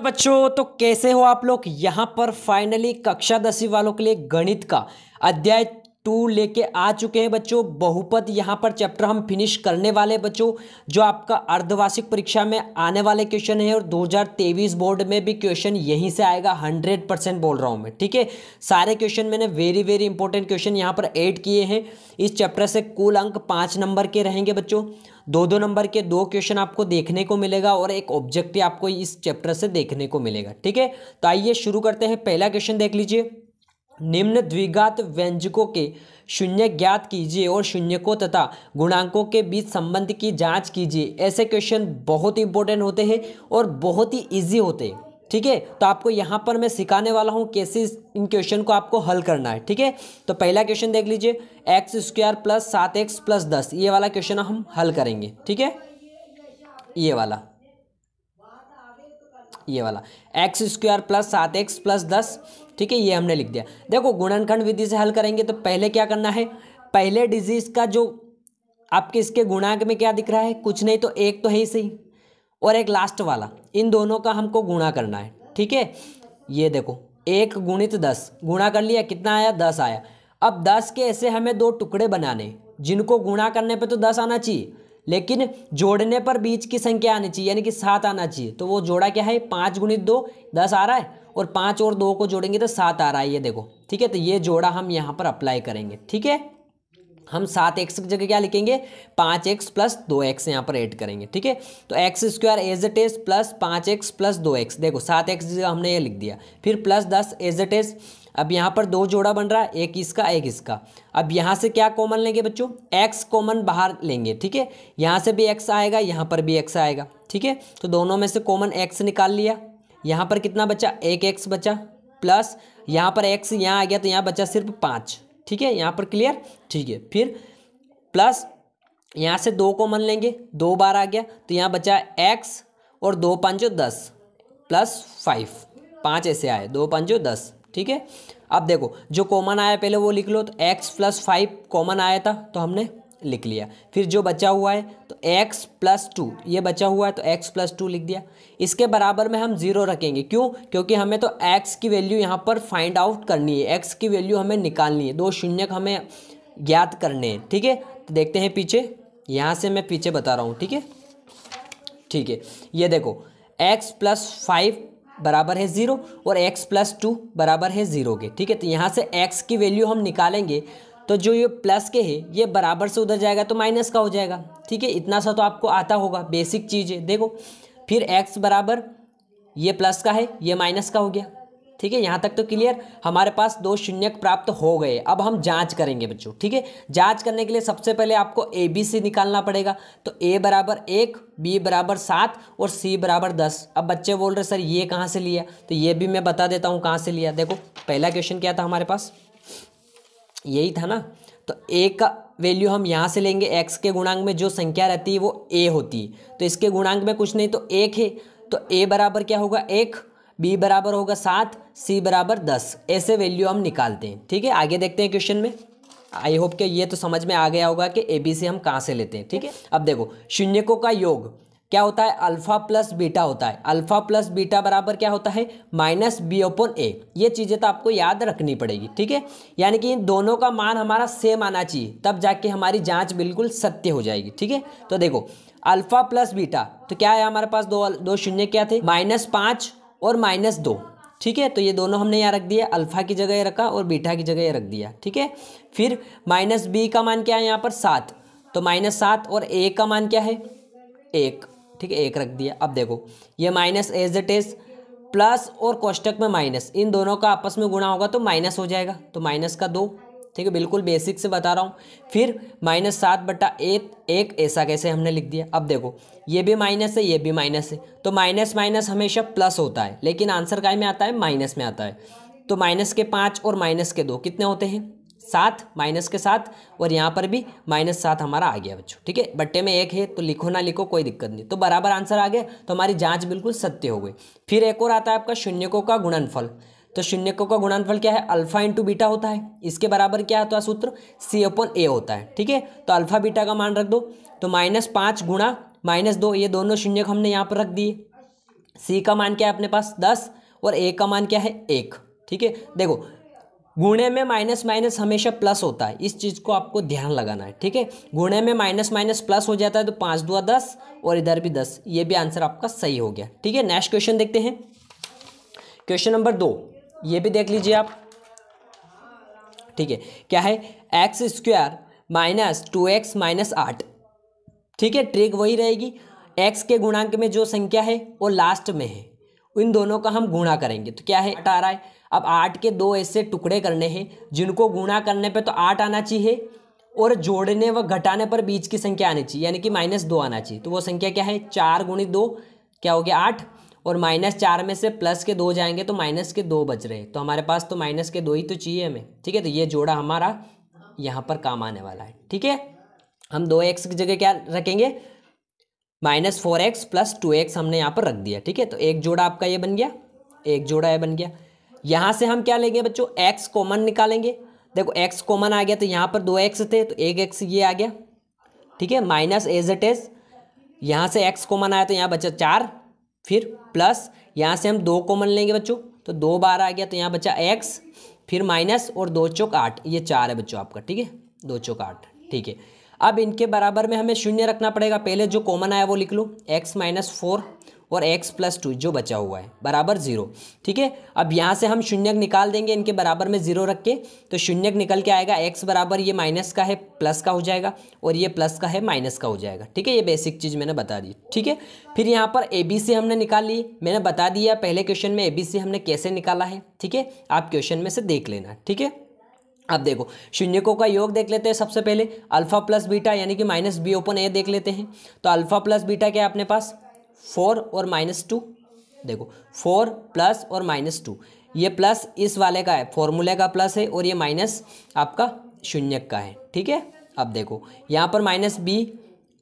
बच्चों तो कैसे हो आप लोग यहाँ पर फाइनली कक्षा दसवीं वालों के लिए गणित का अध्याय टू लेके आ चुके हैं बच्चों बहुपद यहाँ पर चैप्टर हम फिनिश करने वाले बच्चों जो आपका अर्धवार्षिक परीक्षा में आने वाले क्वेश्चन है और 2023 बोर्ड में भी क्वेश्चन यहीं से आएगा 100 परसेंट बोल रहा हूँ मैं ठीक है सारे क्वेश्चन मैंने वेरी वेरी इंपॉर्टेंट क्वेश्चन यहाँ पर ऐड किए हैं इस चैप्टर से कुल अंक पाँच नंबर के रहेंगे बच्चों दो दो नंबर के दो क्वेश्चन आपको देखने को मिलेगा और एक ऑब्जेक्टिव आपको इस चैप्टर से देखने को मिलेगा ठीक है तो आइए शुरू करते हैं पहला क्वेश्चन देख लीजिए निम्न द्विघात व्यंजकों के शून्य ज्ञात कीजिए और शून्यकों तथा गुणांकों के बीच संबंध की जांच कीजिए ऐसे क्वेश्चन बहुत इंपॉर्टेंट होते हैं और बहुत ही इजी होते हैं ठीक है तो आपको यहाँ पर मैं सिखाने वाला हूँ कैसे इन क्वेश्चन को आपको हल करना है ठीक है तो पहला क्वेश्चन देख लीजिए एक्स स्क्वायर प्लस सात एक्स प्लस दस ये वाला क्वेश्चन हम हल करेंगे ठीक है ये वाला ये वाला एक्स स्क्वायर प्लस सात एक्स प्लस दस ठीक है ये हमने लिख दिया देखो गुणनखंड विधि से हल करेंगे तो पहले क्या करना है पहले डिजीज का जो आपके इसके गुणांक में क्या दिख रहा है कुछ नहीं तो एक तो है ही सही और एक लास्ट वाला इन दोनों का हमको गुणा करना है ठीक है ये देखो एक गुणित दस गुणा कर लिया कितना आया दस आया अब दस के ऐसे हमें दो टुकड़े बनाने जिनको गुणा करने पे तो दस आना चाहिए लेकिन जोड़ने पर बीच की संख्या आनी चाहिए यानी कि सात आना चाहिए तो वो जोड़ा क्या है पाँच गुणित दो दस आ रहा है और पाँच और दो को जोड़ेंगे तो सात आ रहा है ये देखो ठीक है तो ये जोड़ा हम यहाँ पर अप्लाई करेंगे ठीक है हम सात एक्स की जगह क्या लिखेंगे पाँच एक्स प्लस दो एक्स यहाँ पर ऐड करेंगे ठीक है तो x square as it is plus पाँच एक्स प्लस दो एक्स देखो सात एक्स जगह हमने ये लिख दिया फिर प्लस दस एज इट इज अब यहाँ पर दो जोड़ा बन रहा है एक इसका एक इसका अब यहाँ से क्या कॉमन लेंगे बच्चों एक्स कॉमन बाहर लेंगे ठीक है यहाँ से भी एक्स आएगा यहाँ पर भी एक्स आएगा ठीक है तो दोनों में से कॉमन एक्स निकाल लिया यहाँ पर कितना बचा एक एक्स बचा प्लस यहाँ पर एक्स यहाँ आ गया तो यहाँ बचा सिर्फ पाँच ठीक है यहाँ पर क्लियर ठीक है फिर प्लस यहाँ से दो कॉमन लेंगे दो बार आ गया तो यहाँ बचा एक्स और दो पाँचो दस प्लस फाइव पाँच ऐसे आए दो पाँचो दस ठीक है अब देखो जो कॉमन आया पहले वो लिख लो तो एक्स प्लस फाइव कॉमन आया था तो हमने लिख लिया फिर जो बचा हुआ है तो x प्लस टू ये बचा हुआ है तो x प्लस टू लिख दिया इसके बराबर में हम ज़ीरो रखेंगे क्यों क्योंकि हमें तो x की वैल्यू यहाँ पर फाइंड आउट करनी है x की वैल्यू हमें निकालनी है दो शून्य हमें ज्ञात करने हैं ठीक है थीके? तो देखते हैं पीछे यहाँ से मैं पीछे बता रहा हूँ ठीक है ठीक है ये देखो एक्स प्लस फाइव बराबर है ज़ीरो और x प्लस टू बराबर है ज़ीरो के ठीक है तो यहाँ से x की वैल्यू हम निकालेंगे तो जो ये प्लस के है ये बराबर से उधर जाएगा तो माइनस का हो जाएगा ठीक है इतना सा तो आपको आता होगा बेसिक चीज़ है देखो फिर एक्स बराबर ये प्लस का है ये माइनस का हो गया ठीक है यहाँ तक तो क्लियर हमारे पास दो शून्य प्राप्त हो गए अब हम जांच करेंगे बच्चों ठीक है जांच करने के लिए सबसे पहले आपको ए बी सी निकालना पड़ेगा तो ए बराबर एक बी बराबर सात और सी बराबर दस अब बच्चे बोल रहे सर ये कहाँ से लिया तो ये भी मैं बता देता हूँ कहाँ से लिया देखो पहला क्वेश्चन क्या था हमारे पास यही था ना तो ए का वैल्यू हम यहाँ से लेंगे एक्स के गुणांक में जो संख्या रहती है वो ए होती है तो इसके गुणांक में कुछ नहीं तो एक है तो ए बराबर क्या होगा एक बी बराबर होगा सात सी बराबर दस ऐसे वैल्यू हम निकालते हैं ठीक है आगे देखते हैं क्वेश्चन में आई होप कि ये तो समझ में आ गया होगा कि ए बी से हम कहाँ से लेते हैं ठीक है अब देखो शून्यकों का योग क्या होता है अल्फा प्लस बीटा होता है अल्फा प्लस बीटा बराबर क्या होता है माइनस बी ओपन ए ये चीज़ें तो आपको याद रखनी पड़ेगी ठीक है यानी कि इन दोनों का मान हमारा सेम आना चाहिए तब जाके हमारी जांच बिल्कुल सत्य हो जाएगी ठीक है तो देखो अल्फा प्लस बीटा तो क्या है हमारे पास दो दो शून्य क्या थे माइनस पाँच और माइनस दो ठीक है तो ये दोनों हमने यहाँ रख दिया अल्फा की जगह रखा और बीटा की जगह ये रख दिया ठीक है फिर माइनस बी का मान क्या है यहाँ पर सात तो माइनस सात और ए का मान क्या है एक ठीक है एक रख दिया अब देखो ये minus as it is plus और कोष्टक में माइनस इन दोनों का आपस में गुणा होगा तो माइनस हो जाएगा तो माइनस का दो ठीक है बिल्कुल बेसिक से बता रहा हूँ फिर माइनस सात बटा एक एक ऐसा कैसे हमने लिख दिया अब देखो ये भी माइनस है ये भी माइनस है तो माइनस माइनस हमेशा प्लस होता है लेकिन आंसर काय में आता है माइनस में आता है तो माइनस के पाँच और माइनस के दो कितने होते हैं सात माइनस के साथ और यहाँ पर भी माइनस सात हमारा आ गया बच्चों ठीक है बट्टे में एक है तो लिखो ना लिखो कोई दिक्कत नहीं तो बराबर आंसर आ गया तो हमारी जाँच बिल्कुल सत्य हो गई फिर एक और आता है आपका शून्यकों का गुणनफल तो शून्यकों का गुणनफल क्या है अल्फा इंटू बीटा होता है इसके बराबर क्या होता है सूत्र सी अपन ए होता है ठीक है तो अल्फा बीटा का मान रख दो तो माइनस पाँच गुणा माइनस दो ये दोनों शून्य हमने यहाँ पर रख दिए सी का मान क्या है अपने पास दस और ए का मान क्या है एक ठीक है देखो गुणे में माइनस माइनस हमेशा प्लस होता है इस चीज़ को आपको ध्यान लगाना है ठीक है गुणे में माइनस माइनस प्लस हो जाता है तो पाँच दुआ दस और इधर भी दस ये भी आंसर आपका सही हो गया ठीक है नेक्स्ट क्वेश्चन देखते हैं क्वेश्चन नंबर दो ये भी देख लीजिए आप ठीक है क्या है x square minus two x minus आठ ठीक है ट्रिक वही रहेगी एक्स के गुणांक में जो संख्या है वो लास्ट में है इन दोनों का हम गुणा करेंगे तो क्या है आ रहा है अब आठ के दो ऐसे टुकड़े करने हैं जिनको गुणा करने पे तो आठ आना चाहिए और जोड़ने व घटाने पर बीच की संख्या आनी चाहिए यानी कि माइनस दो आना चाहिए तो वो संख्या क्या है चार गुणित दो क्या हो गया आठ और माइनस चार में से प्लस के दो जाएंगे तो माइनस के दो बच रहे तो हमारे पास तो माइनस के दो ही तो चाहिए हमें ठीक है तो ये जोड़ा हमारा यहाँ पर काम आने वाला है ठीक है हम दो एक्स की जगह क्या रखेंगे minus four x plus two x हमने यहाँ पर रख दिया ठीक है तो एक जोड़ा आपका ये बन गया एक जोड़ा ये बन गया यहाँ से हम क्या लेंगे बच्चों एक्स कॉमन निकालेंगे देखो एक्स कॉमन आ गया तो यहाँ पर दो एक्स थे तो एक एक्स ये आ गया ठीक है माइनस एज इट एज यहाँ से एक्स कॉमन आया तो यहाँ बचा चार फिर प्लस यहाँ से हम दो कॉमन लेंगे बच्चों तो दो बार आ गया तो यहाँ बचा एक्स फिर माइनस और दो चौक आठ ये चार है बच्चों आपका ठीक है दो चौक आठ ठीक है अब इनके बराबर में हमें शून्य रखना पड़ेगा पहले जो कॉमन आया वो लिख लो एक्स माइनस फोर और एक्स प्लस टू जो बचा हुआ है बराबर जीरो ठीक है अब यहाँ से हम शून्यक निकाल देंगे इनके बराबर में जीरो रख के तो शून्यक निकल के आएगा एक्स बराबर ये माइनस का है प्लस का हो जाएगा और ये प्लस का है माइनस का हो जाएगा ठीक है ये बेसिक चीज़ मैंने बता दी ठीक है फिर यहाँ पर ए बी सी हमने निकाल ली मैंने बता दिया पहले क्वेश्चन में ए बी सी हमने कैसे निकाला है ठीक है आप क्वेश्चन में से देख लेना ठीक है अब देखो शून्यकों का योग देख लेते हैं सबसे पहले अल्फा प्लस बीटा यानी कि माइनस बी ओपन ए देख लेते हैं तो अल्फा प्लस बीटा क्या है अपने पास फोर और माइनस टू देखो फोर प्लस और माइनस टू ये प्लस इस वाले का है फॉर्मूले का प्लस है और ये माइनस आपका शून्य का है ठीक है अब देखो यहाँ पर माइनस बी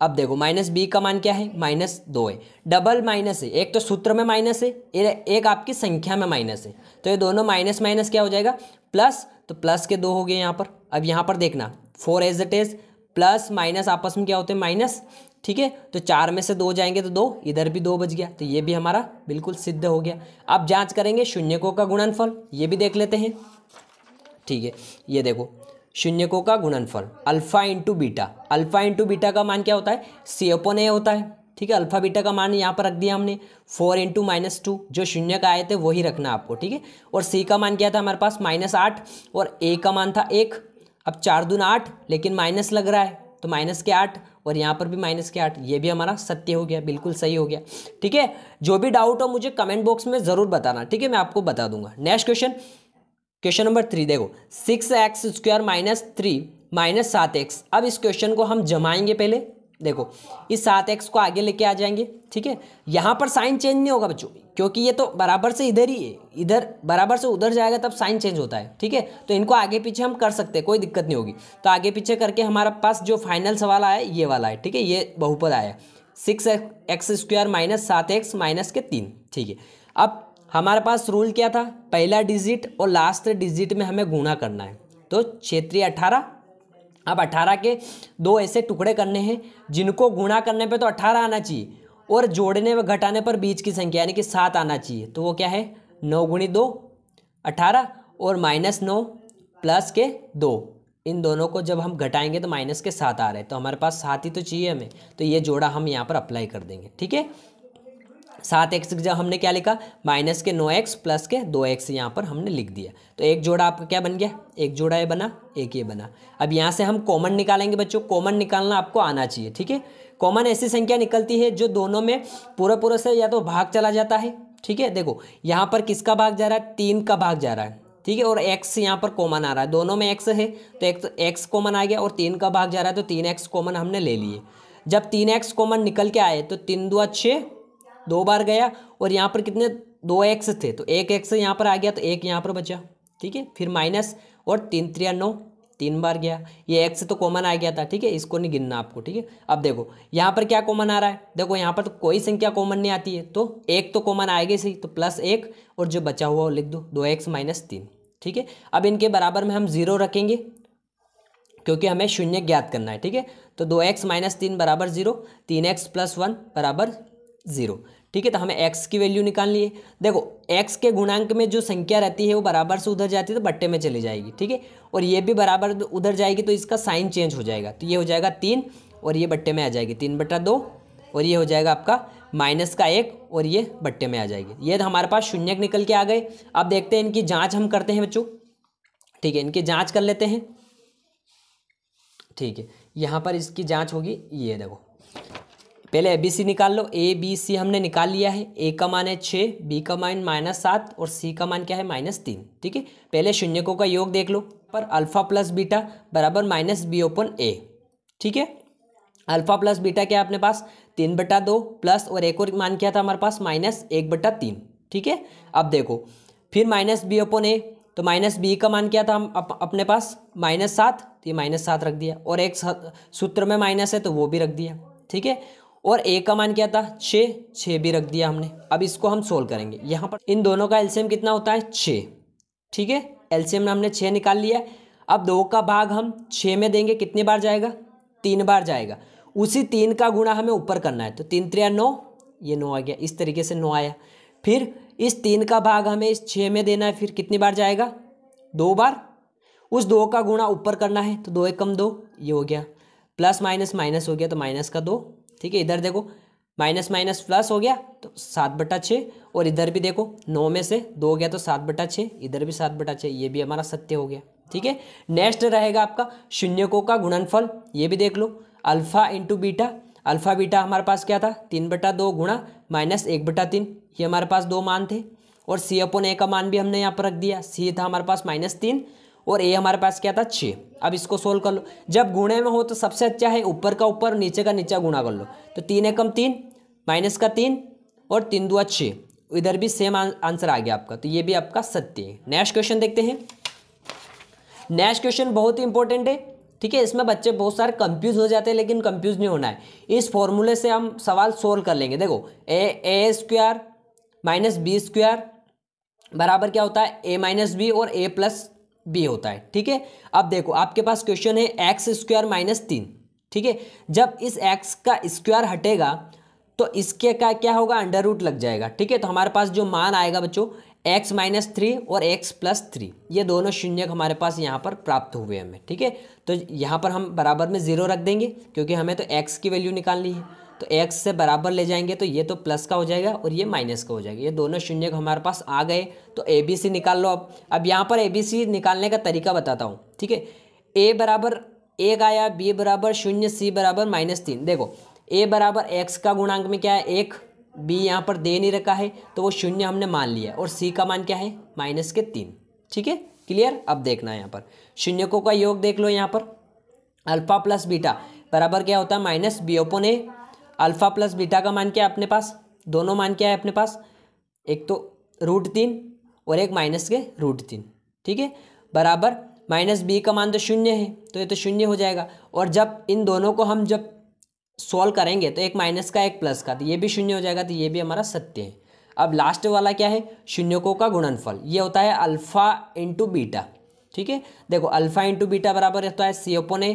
अब देखो माइनस बी का मान क्या है माइनस दो है डबल माइनस है एक तो सूत्र में माइनस है एक आपकी संख्या में माइनस है तो ये दोनों माइनस माइनस क्या हो जाएगा प्लस तो प्लस के दो हो गए यहाँ पर अब यहाँ पर देखना four as it is plus minus आपस में क्या होते हैं माइनस ठीक है तो चार में से दो जाएंगे तो दो इधर भी दो बज गया तो ये भी हमारा बिल्कुल सिद्ध हो गया अब जांच करेंगे शून्यकों का गुणनफल ये भी देख लेते हैं ठीक है ये देखो शून्यकों का गुणनफल alpha into beta alpha into beta का मान क्या होता है सी ओपन ए होता है ठीक है अल्फ़ा बीटा का मान यहाँ पर रख दिया हमने फोर इंटू माइनस टू जो शून्य का आए थे वही रखना आपको ठीक है और सी का मान क्या था हमारे पास माइनस आठ और ए का मान था एक अब चार दून आठ लेकिन माइनस लग रहा है तो माइनस के आठ और यहाँ पर भी माइनस के आठ ये भी हमारा सत्य हो गया बिल्कुल सही हो गया ठीक है जो भी डाउट हो मुझे कमेंट बॉक्स में ज़रूर बताना ठीक है मैं आपको बता दूंगा next question question number three देखो six x square minus three minus सात एक्स अब इस क्वेश्चन को हम जमाएंगे पहले देखो इस सात एक्स को आगे लेके आ जाएंगे ठीक है यहाँ पर साइन चेंज नहीं होगा बच्चों क्योंकि ये तो बराबर से इधर ही है इधर बराबर से उधर जाएगा तब साइन चेंज होता है ठीक है तो इनको आगे पीछे हम कर सकते हैं कोई दिक्कत नहीं होगी तो आगे पीछे करके हमारा पास जो फाइनल सवाल आया ये वाला है ठीक है ये बहुपद आया सिक्स एक्स स्क्वायर माइनस सात एक्स माइनस के तीन ठीक है अब हमारे पास रूल क्या था पहला डिजिट और लास्ट डिजिट में हमें गुणा करना है तो क्षेत्रीय अठारह अब अठारह के दो ऐसे टुकड़े करने हैं जिनको गुणा करने पे तो अठारह आना चाहिए और जोड़ने व घटाने पर बीच की संख्या यानी कि सात आना चाहिए तो वो क्या है नौ गुणी दो अठारह और माइनस नौ प्लस के दो इन दोनों को जब हम घटाएंगे तो माइनस के सात आ रहे हैं तो हमारे पास सात ही तो चाहिए हमें तो ये जोड़ा हम यहाँ पर अप्लाई कर देंगे ठीक है सात एक्स जब हमने क्या लिखा माइनस के नौ एक्स प्लस के दो एक्स यहाँ पर हमने लिख दिया तो एक जोड़ा आपका क्या बन गया एक जोड़ा ये बना एक ये बना अब यहाँ से हम कॉमन निकालेंगे बच्चों कॉमन निकालना आपको आना चाहिए ठीक है कॉमन ऐसी संख्या निकलती है जो दोनों में पूरा पूरा से या तो भाग चला जाता है ठीक है देखो यहाँ पर किसका भाग जा रहा है तीन का भाग जा रहा है ठीक है और एक्स यहाँ पर कॉमन आ रहा है दोनों में एक्स है तो तो एक्स कॉमन आ गया और तीन का भाग जा रहा है तो तीन एक्स कॉमन हमने ले लिए जब तीन एक्स कॉमन निकल के आए तो तीन दो छः दो बार गया और यहाँ पर कितने दो एक्स थे तो एक एक्स यहाँ पर आ गया तो एक यहाँ पर बचा ठीक है फिर माइनस और तीन त्रिया नौ तीन बार गया ये एक से तो कॉमन आ गया था ठीक है इसको नहीं गिनना आपको ठीक है अब देखो यहाँ पर क्या कॉमन आ रहा है देखो यहाँ पर तो कोई संख्या कॉमन नहीं आती है तो एक तो कॉमन आएगा सही तो प्लस एक और जो बचा हुआ वो लिख दो दो एक्स माइनस तीन ठीक है अब इनके बराबर में हम जीरो रखेंगे क्योंकि हमें शून्य ज्ञात करना है ठीक है तो दो एक्स माइनस तीन बराबर जीरो तीन एक्स प्लस वन बराबर जीरो ठीक है तो हमें एक्स की वैल्यू निकालनी है देखो एक्स के गुणांक में जो संख्या रहती है वो बराबर से उधर जाती है तो बट्टे में चली जाएगी ठीक है और ये भी बराबर उधर जाएगी तो इसका साइन चेंज हो जाएगा तो ये हो जाएगा तीन और ये बट्टे में आ जाएगी तीन बट्टा दो और ये हो जाएगा आपका माइनस का एक और ये बट्टे में आ जाएगी ये तो हमारे पास शून्य निकल के आ गए अब देखते हैं इनकी जाँच हम करते हैं बच्चों ठीक है इनकी जाँच कर लेते हैं ठीक है यहाँ पर इसकी जाँच होगी ये देखो पहले ए बी सी निकाल लो ए बी सी हमने निकाल लिया है ए का मान है छः बी का मान माइनस सात और सी का मान क्या है माइनस तीन ठीक है पहले शून्यकों का योग देख लो पर अल्फ़ा प्लस बीटा बराबर माइनस बी ओपन ए ठीक है अल्फ़ा प्लस बीटा क्या है अपने पास तीन बटा दो प्लस और एक और मान क्या था हमारे पास माइनस एक बटा तीन ठीक है अब देखो फिर माइनस बी ओपन ए तो माइनस बी का मान क्या था हम अप, अपने पास माइनस सात तो ये माइनस सात रख दिया और एक सूत्र में माइनस है तो वो भी रख दिया ठीक है और ए का मान क्या था छ छ भी रख दिया हमने अब इसको हम सोल्व करेंगे यहाँ पर इन दोनों का एल्सियम कितना होता है छ ठीक है एल्सियम हमने छः निकाल लिया अब दो का भाग हम छः में देंगे कितनी बार जाएगा तीन बार जाएगा उसी तीन का गुणा हमें ऊपर करना है तो तीन त्रिया नौ ये नौ आ गया इस तरीके से नौ आया फिर इस तीन का भाग हमें इस छः में देना है फिर कितनी बार जाएगा दो बार उस दो का गुणा ऊपर करना है तो दो एक कम दो ये हो गया प्लस माइनस माइनस हो गया तो माइनस का दो ठीक है इधर देखो माइनस माइनस प्लस हो गया तो सात बटा छः और इधर भी देखो नौ में से दो गया तो सात बटा छः इधर भी सात बटा छः ये भी हमारा सत्य हो गया ठीक है नेक्स्ट रहेगा आपका शून्यकों का गुणनफल ये भी देख लो alpha into beta alpha beta हमारे पास क्या था तीन बटा दो गुणा माइनस एक बटा तीन ये हमारे पास दो मान थे और सी अपोन ए का मान भी हमने यहाँ पर रख दिया सी था हमारे पास माइनस तीन और ए हमारे पास क्या था छः अब इसको सोल्व कर लो जब गुणे में हो तो सबसे अच्छा है ऊपर का ऊपर नीचे का नीचा गुणा कर लो तो तीन एकम तीन माइनस का तीन और तीन दो छः इधर भी सेम आंसर आ गया आपका तो ये भी आपका सत्य है नेक्स्ट क्वेश्चन देखते हैं नेक्स्ट क्वेश्चन बहुत ही इंपॉर्टेंट है ठीक है इसमें बच्चे बहुत सारे कंफ्यूज हो जाते हैं लेकिन कंफ्यूज नहीं होना है इस फॉर्मूले से हम सवाल सोल्व कर लेंगे देखो a a square minus b square बराबर क्या होता है ए माइनस बी और ए प्लस बी होता है ठीक है अब देखो आपके पास क्वेश्चन है एक्स स्क्वायर माइनस तीन ठीक है जब इस एक्स का स्क्वायर हटेगा तो इसके का क्या होगा अंडर रूट लग जाएगा ठीक है तो हमारे पास जो मान आएगा बच्चों एक्स माइनस थ्री और एक्स प्लस थ्री ये दोनों शून्य हमारे पास यहाँ पर प्राप्त हुए हमें ठीक है तो यहाँ पर हम बराबर में ज़ीरो रख देंगे क्योंकि हमें तो एक्स की वैल्यू निकालनी है तो एक्स से बराबर ले जाएंगे तो ये तो प्लस का हो जाएगा और ये माइनस का हो जाएगा ये दोनों शून्य हमारे पास आ गए तो ए बी सी निकाल लो अब अब यहाँ पर ए बी सी निकालने का तरीका बताता हूँ ठीक है ए बराबर एक आया बी बराबर शून्य सी बराबर माइनस तीन देखो ए बराबर एक्स का गुणांक में क्या है एक बी यहाँ पर दे नहीं रखा है तो वो शून्य हमने मान लिया और सी का मान क्या है माइनस के तीन ठीक है क्लियर अब देखना है यहाँ पर शून्य को का योग देख लो यहाँ पर अल्फा प्लस बीटा बराबर क्या होता है minus b upon a alpha plus beta का मान क्या है अपने पास दोनों मान क्या है अपने पास एक तो रूट तीन और एक माइनस के रूट तीन ठीक है बराबर माइनस बी का मान तो शून्य है तो ये तो शून्य हो जाएगा और जब इन दोनों को हम जब सॉल्व करेंगे तो एक माइनस का एक प्लस का तो ये भी शून्य हो जाएगा तो ये भी हमारा सत्य है अब लास्ट वाला क्या है शून्यकों का गुणनफल ये होता है अल्फ़ा इंटू बीटा ठीक है देखो अल्फ़ा इंटू बीटा बराबर रहता है सी ओपोन ए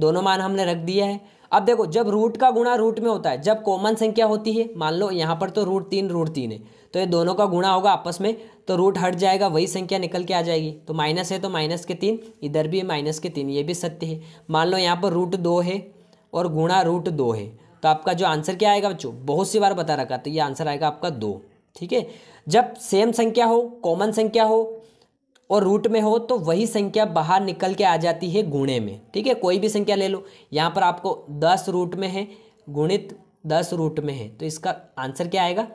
दोनों मान हमने रख दिया है अब देखो जब रूट का गुणा रूट में होता है जब कॉमन संख्या होती है मान लो यहाँ पर तो रूट तीन रूट तीन है तो ये दोनों का गुणा होगा आपस में तो रूट हट जाएगा वही संख्या निकल के आ जाएगी तो माइनस है तो माइनस के तीन इधर भी माइनस के तीन ये भी सत्य है मान लो यहाँ पर रूट दो है और गुणा रूट दो है तो आपका जो आंसर क्या आएगा बच्चों बहुत सी बार बता रखा तो ये आंसर आएगा आपका दो ठीक है जब सेम संख्या हो कॉमन संख्या हो और रूट में हो तो वही संख्या बाहर निकल के आ जाती है गुणे में ठीक है कोई भी संख्या ले लो यहाँ पर आपको दस रूट में है गुणित दस रूट में है तो इसका आंसर क्या आएगा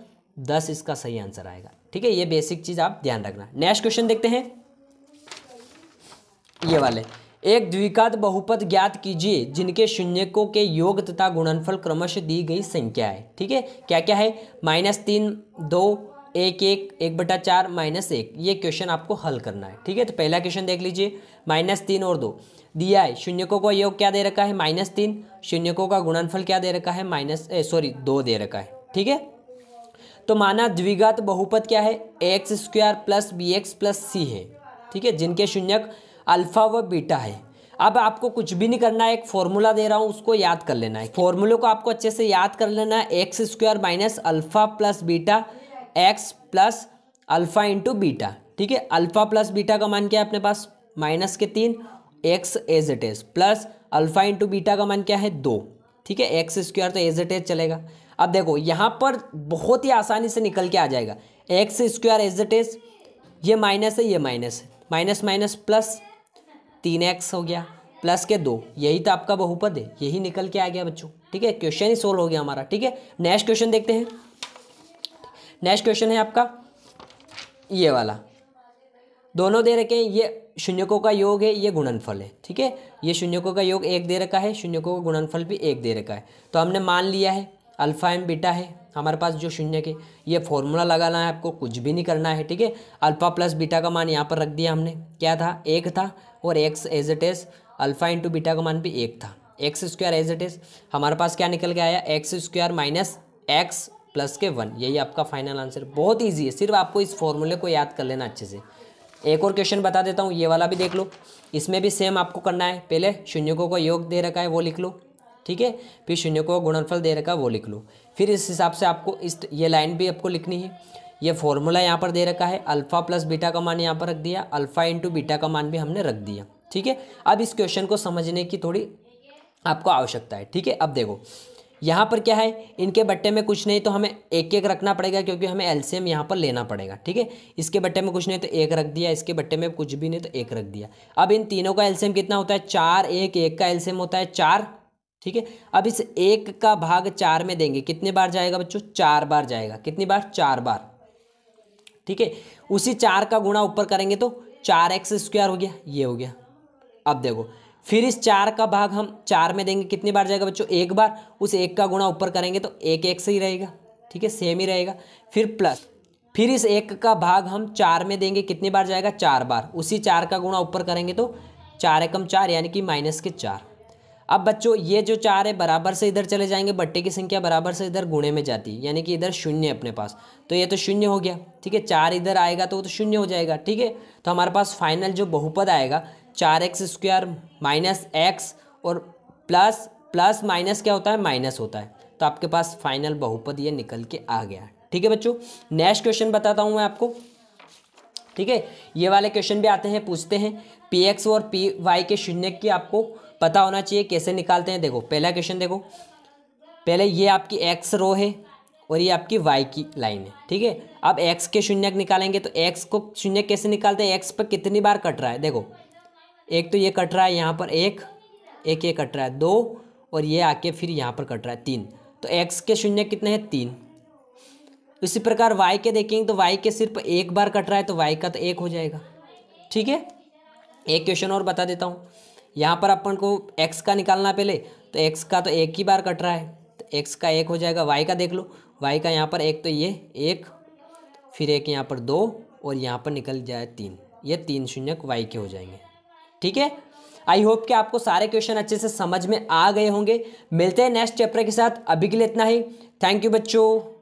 दस इसका सही आंसर आएगा ठीक है ये बेसिक चीज़ आप ध्यान रखना नेक्स्ट क्वेश्चन देखते हैं ये वाले एक द्विकात बहुपद ज्ञात कीजिए जिनके शून्यकों के योग तथा गुणनफल क्रमश दी गई संख्या है ठीक है क्या क्या है माइनस तीन दो एक एक एक बटा चार माइनस एक ये क्वेश्चन आपको हल करना है ठीक है तो पहला क्वेश्चन देख लीजिए माइनस तीन और दो दिया है शून्यकों का योग क्या दे रखा है माइनस तीन शून्यकों का गुणनफल क्या दे रखा है माइनस सॉरी दो दे रखा है ठीक है तो माना द्विघात बहुपद क्या है x square plus b x plus c है ठीक है जिनके शून्यक अल्फा व बीटा है अब आपको कुछ भी नहीं करना है एक फॉर्मूला दे रहा हूँ उसको याद कर लेना है फॉर्मूले को आपको अच्छे से याद कर लेना है x square minus alpha plus beta x plus alpha into beta ठीक है अल्फ़ा प्लस बीटा का मान क्या है अपने पास माइनस के तीन x as it is plus alpha into beta का मान क्या है दो ठीक है एक्स स्क्वायर तो एज इट इज़ चलेगा अब देखो यहाँ पर बहुत ही आसानी से निकल के आ जाएगा x square as it is ये माइनस है ये माइनस है माइनस माइनस प्लस तीन एक्स हो गया प्लस के दो यही तो आपका बहुपद है यही निकल के आ गया बच्चों ठीक है क्वेश्चन ही सोल्व हो गया हमारा ठीक है नेक्स्ट क्वेश्चन देखते हैं नेक्स्ट क्वेश्चन है आपका ये वाला दोनों दे रखे हैं ये शून्यकों का योग है ये गुणनफल है ठीक है ये शून्यकों का योग एक दे रखा है शून्यकों का गुणनफल भी एक दे रखा है तो हमने मान लिया है अल्फ़ा एम बीटा है हमारे पास जो शून्य के ये फॉर्मूला लगाना है आपको कुछ भी नहीं करना है ठीक है अल्फ़ा प्लस बीटा का मान यहाँ पर रख दिया हमने क्या था एक था और x as it is alpha into beta का मान भी एक था x square as it is हमारे पास क्या निकल के आया x square minus x plus के वन यही आपका फाइनल आंसर बहुत ईजी है सिर्फ आपको इस फॉर्मूले को याद कर लेना अच्छे से एक और क्वेश्चन बता देता हूँ ये वाला भी देख लो इसमें भी सेम आपको करना है पहले शून्यकों का योग दे रखा है वो लिख लो ठीक है फिर शून्यकों का गुणनफल दे रखा है वो लिख लो फिर इस हिसाब से आपको इस ये लाइन भी आपको लिखनी है ये फॉर्मूला यहाँ पर दे रखा है अल्फ़ा प्लस बीटा का मान यहाँ पर रख दिया अल्फ़ा इंटू बीटा का मान भी हमने रख दिया ठीक है अब इस क्वेश्चन को समझने की थोड़ी आपको आवश्यकता है ठीक है अब देखो यहाँ पर क्या है इनके बट्टे में कुछ नहीं तो हमें एक एक रखना पड़ेगा क्योंकि हमें एल्सियम यहाँ पर लेना पड़ेगा ठीक है इसके बट्टे में कुछ नहीं तो एक रख दिया इसके बट्टे में कुछ भी नहीं तो एक रख दिया अब इन तीनों का एल्सियम कितना होता है चार एक एक का एल्सियम होता है चार ठीक है अब इस एक का भाग चार में देंगे कितने बार जाएगा बच्चों चार बार जाएगा कितनी बार चार बार ठीक है उसी चार का गुणा ऊपर करेंगे तो चार एक्स स्क्वायर हो गया ये हो गया अब देखो फिर इस चार का भाग हम चार में देंगे कितनी बार जाएगा बच्चों एक बार उस एक का गुणा ऊपर करेंगे तो एक एक से ही रहेगा ठीक है सेम ही रहेगा फिर प्लस फिर इस एक का भाग हम चार में देंगे कितनी बार जाएगा चार बार उसी चार का गुणा ऊपर करेंगे तो चार एकम चार यानी कि माइनस के चार अब बच्चों ये जो चार है बराबर से इधर चले जाएंगे बट्टे की संख्या बराबर से इधर गुणे में जाती है यानी कि इधर शून्य अपने पास तो ये तो शून्य हो गया ठीक है चार इधर आएगा तो वो तो शून्य हो जाएगा ठीक है तो हमारे पास फाइनल जो बहुपद आएगा चार एक्स स्क्वायर माइनस एक्स और प्लस प्लस माइनस क्या होता है माइनस होता है तो आपके पास फाइनल बहुपद ये निकल के आ गया ठीक है बच्चों नेक्स्ट क्वेश्चन बताता हूँ मैं आपको ठीक है ये वाले क्वेश्चन भी आते हैं पूछते हैं पी एक्स और पी वाई के शून्य की आपको पता होना चाहिए कैसे निकालते हैं देखो पहला क्वेश्चन देखो पहले ये आपकी एक्स रो है और ये आपकी वाई की लाइन है ठीक है अब एक्स के शून्यक निकालेंगे तो एक्स को शून्य कैसे निकालते हैं एक्स पर कितनी बार कट रहा है देखो एक तो ये कट रहा है यहाँ पर एक एक ये कट रहा है दो और ये आके फिर यहाँ पर कट रहा है तीन तो एक्स के शून्य कितने हैं तीन इसी प्रकार वाई के देखेंगे तो वाई के सिर्फ एक बार कट रहा है तो वाई का तो एक हो जाएगा ठीक है एक क्वेश्चन और बता देता हूँ यहाँ पर अपन को एक्स का निकालना पहले तो एक्स का तो एक ही बार कट रहा है तो एक्स का एक हो जाएगा वाई का देख लो वाई का यहाँ पर एक तो ये एक फिर एक यहाँ पर दो और यहाँ पर निकल जाए तीन ये तीन शून्य वाई के हो जाएंगे ठीक है आई होप कि आपको सारे क्वेश्चन अच्छे से समझ में आ गए होंगे मिलते हैं नेक्स्ट चैप्टर के साथ अभी के लिए इतना ही थैंक यू बच्चों